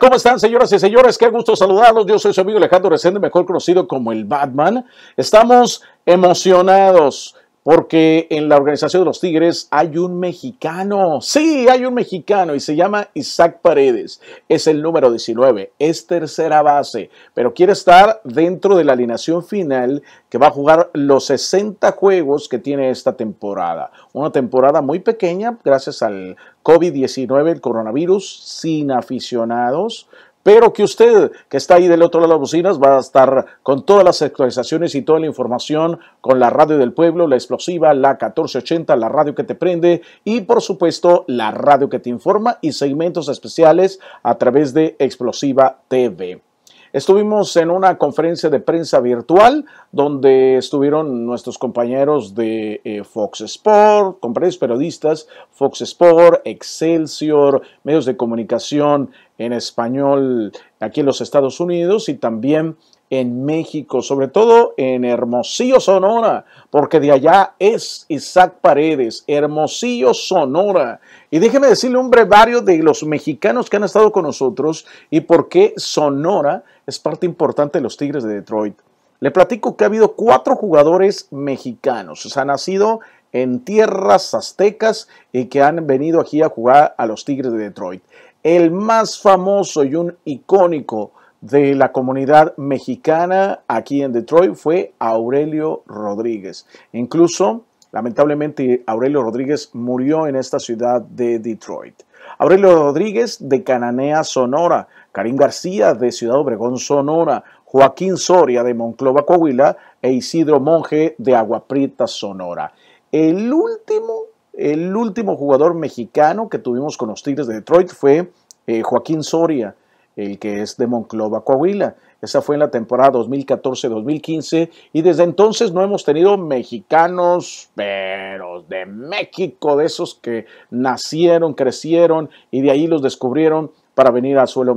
¿cómo están señoras y señores? Qué gusto saludarlos. Yo soy su amigo Alejandro Resende, mejor conocido como el Batman. Estamos emocionados porque en la organización de los Tigres hay un mexicano. Sí, hay un mexicano y se llama Isaac Paredes. Es el número 19, es tercera base, pero quiere estar dentro de la alineación final que va a jugar los 60 juegos que tiene esta temporada. Una temporada muy pequeña gracias al COVID-19, el coronavirus, sin aficionados pero que usted, que está ahí del otro lado de las bocinas, va a estar con todas las actualizaciones y toda la información con la radio del pueblo, la explosiva, la 1480, la radio que te prende y por supuesto la radio que te informa y segmentos especiales a través de Explosiva TV. Estuvimos en una conferencia de prensa virtual donde estuvieron nuestros compañeros de eh, Fox Sport, compañeros periodistas, Fox Sport, Excelsior, medios de comunicación en español aquí en los Estados Unidos y también en México, sobre todo en Hermosillo, Sonora, porque de allá es Isaac Paredes, Hermosillo, Sonora. Y déjeme decirle un varios de los mexicanos que han estado con nosotros y por qué Sonora es parte importante de los Tigres de Detroit. Le platico que ha habido cuatro jugadores mexicanos, o sea, nacido en tierras aztecas y que han venido aquí a jugar a los Tigres de Detroit. El más famoso y un icónico de la comunidad mexicana aquí en Detroit fue Aurelio Rodríguez. Incluso, lamentablemente, Aurelio Rodríguez murió en esta ciudad de Detroit. Aurelio Rodríguez de Cananea, Sonora, Karim García de Ciudad Obregón, Sonora, Joaquín Soria de Monclova, Coahuila e Isidro Monje de Agua Sonora. El último, el último jugador mexicano que tuvimos con los Tigres de Detroit fue eh, Joaquín Soria el que es de Monclova, Coahuila. Esa fue en la temporada 2014-2015 y desde entonces no hemos tenido mexicanos, pero de México, de esos que nacieron, crecieron y de ahí los descubrieron para venir al suelo,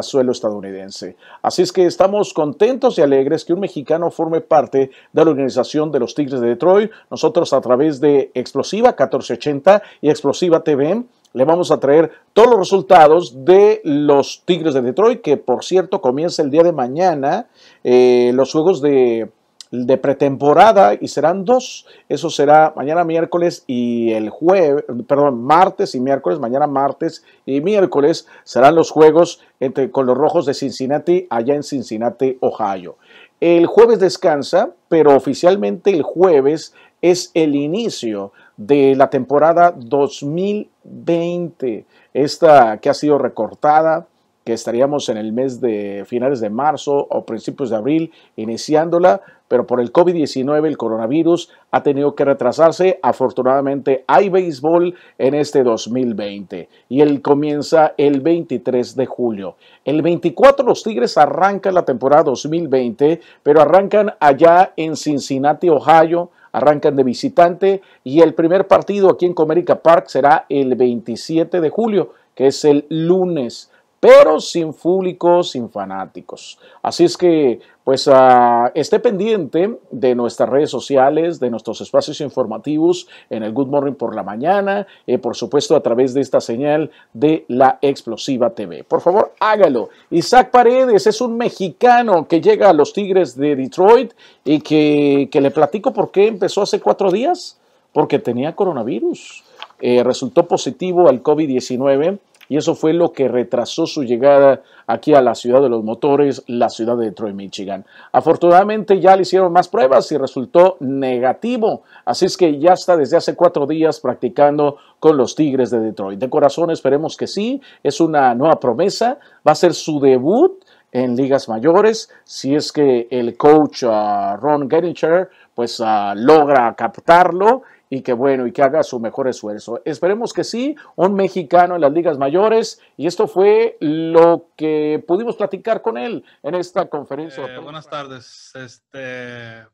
suelo estadounidense. Así es que estamos contentos y alegres que un mexicano forme parte de la organización de los Tigres de Detroit. Nosotros a través de Explosiva 1480 y Explosiva TV le vamos a traer todos los resultados de los Tigres de Detroit, que por cierto comienza el día de mañana eh, los juegos de de pretemporada y serán dos. Eso será mañana miércoles y el jueves, perdón, martes y miércoles, mañana martes y miércoles serán los juegos entre, con los Rojos de Cincinnati allá en Cincinnati, Ohio. El jueves descansa, pero oficialmente el jueves es el inicio de la temporada 2020, esta que ha sido recortada que estaríamos en el mes de finales de marzo o principios de abril iniciándola, pero por el COVID-19, el coronavirus, ha tenido que retrasarse. Afortunadamente hay béisbol en este 2020 y él comienza el 23 de julio. El 24 los Tigres arrancan la temporada 2020, pero arrancan allá en Cincinnati, Ohio arrancan de visitante y el primer partido aquí en Comerica Park será el 27 de julio, que es el lunes pero sin público, sin fanáticos. Así es que, pues, ah, esté pendiente de nuestras redes sociales, de nuestros espacios informativos en el Good Morning por la mañana, y, eh, por supuesto a través de esta señal de la Explosiva TV. Por favor, hágalo. Isaac Paredes es un mexicano que llega a los Tigres de Detroit y que, le platico por qué empezó hace cuatro días, porque tenía coronavirus. Eh, resultó positivo al COVID-19 y eso fue lo que retrasó su llegada aquí a la ciudad de los motores, la ciudad de Detroit, Michigan. Afortunadamente ya le hicieron más pruebas y resultó negativo, así es que ya está desde hace cuatro días practicando con los Tigres de Detroit. De corazón esperemos que sí, es una nueva promesa, va a ser su debut en ligas mayores, si es que el coach ah, Ron Gettinger pues ah, logra captarlo y que bueno, y que haga su mejor esfuerzo. Esperemos que sí, un mexicano en las ligas mayores y esto fue lo que pudimos platicar con él en esta conferencia. Eh, buenas tardes. Este,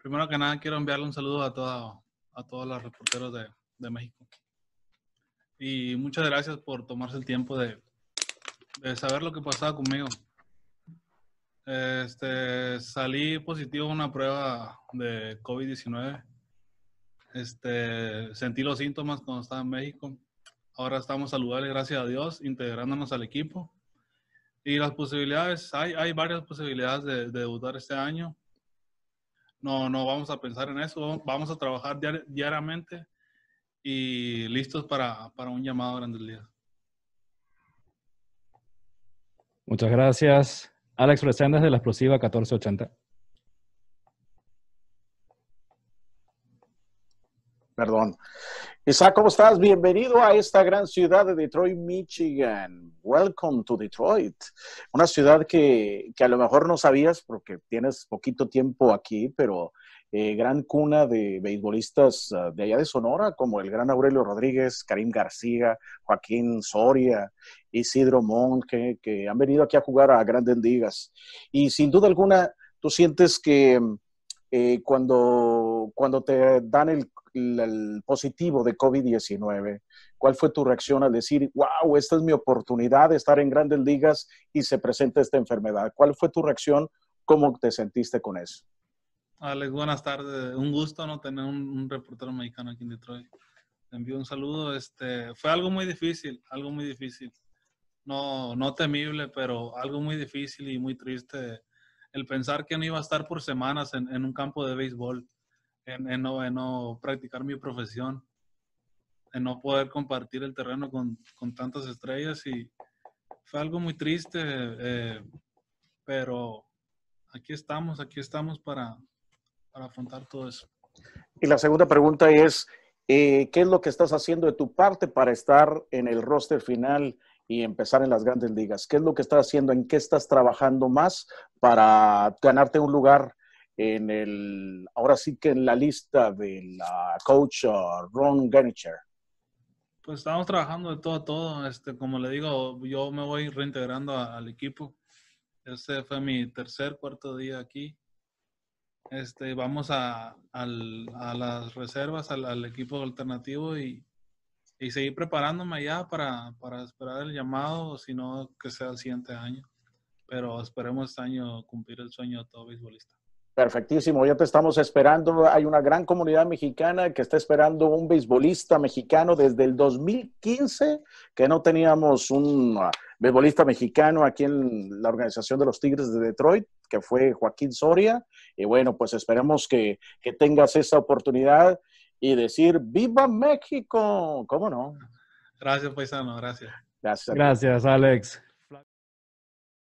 primero que nada quiero enviarle un saludo a, toda, a todos los reporteros de, de, México. Y muchas gracias por tomarse el tiempo de, saber lo que pasaba conmigo. Este, salí positivo una prueba de COVID-19 este, sentí los síntomas cuando estaba en México. Ahora estamos saludables, gracias a Dios, integrándonos al equipo. Y las posibilidades, hay, varias posibilidades de, debutar este año. No, no vamos a pensar en eso, vamos a trabajar diariamente y listos para, un llamado grande Grandes día Muchas gracias. Alex Reséndez de la Explosiva 1480. perdón. Isaac, ¿cómo estás? Bienvenido a esta gran ciudad de Detroit, Michigan. Welcome to Detroit. Una ciudad que, a lo mejor no sabías porque tienes poquito tiempo aquí, pero eh, gran cuna de beisbolistas eh, de allá de Sonora, como el gran Aurelio Rodríguez, Karim García, Joaquín Soria, Isidro Mon, que, han venido aquí a jugar a grandes ligas. Y sin duda alguna, tú sientes que eh, cuando, cuando te dan el, el positivo de COVID-19? ¿Cuál fue tu reacción al decir, wow, esta es mi oportunidad de estar en grandes ligas y se presenta esta enfermedad? ¿Cuál fue tu reacción? ¿Cómo te sentiste con eso? Alex, buenas tardes. Un gusto no tener un, reportero mexicano aquí en Detroit. Te envío un saludo. Este, fue algo muy difícil, algo muy difícil. No, no temible, pero algo muy difícil y muy triste. El pensar que no iba a estar por semanas en, en un campo de béisbol en, no, no practicar mi profesión, en no poder compartir el terreno con, con tantas estrellas y fue algo muy triste, eh, pero aquí estamos, aquí estamos para, para afrontar todo eso. Y la segunda pregunta es, eh, ¿qué es lo que estás haciendo de tu parte para estar en el roster final y empezar en las grandes ligas? ¿Qué es lo que estás haciendo? ¿En qué estás trabajando más para ganarte un lugar en el, ahora sí que en la lista del coach uh, Ron Gernicher? Pues estamos trabajando de todo a todo. Este, como le digo, yo me voy reintegrando al equipo. Este fue mi tercer, cuarto día aquí. Este, vamos a, al, a las reservas, al, equipo alternativo y, y, seguir preparándome allá para, para esperar el llamado, si no, que sea el siguiente año. Pero esperemos este año cumplir el sueño de todo beisbolista. Perfectísimo, ya te estamos esperando. Hay una gran comunidad mexicana que está esperando un beisbolista mexicano desde el 2015, que no teníamos un ah, beisbolista mexicano aquí en la organización de los Tigres de Detroit, que fue Joaquín Soria. Y bueno, pues esperemos que, que tengas esa oportunidad y decir ¡Viva México! ¿Cómo no? Gracias, paisano, gracias. Gracias, gracias Alex.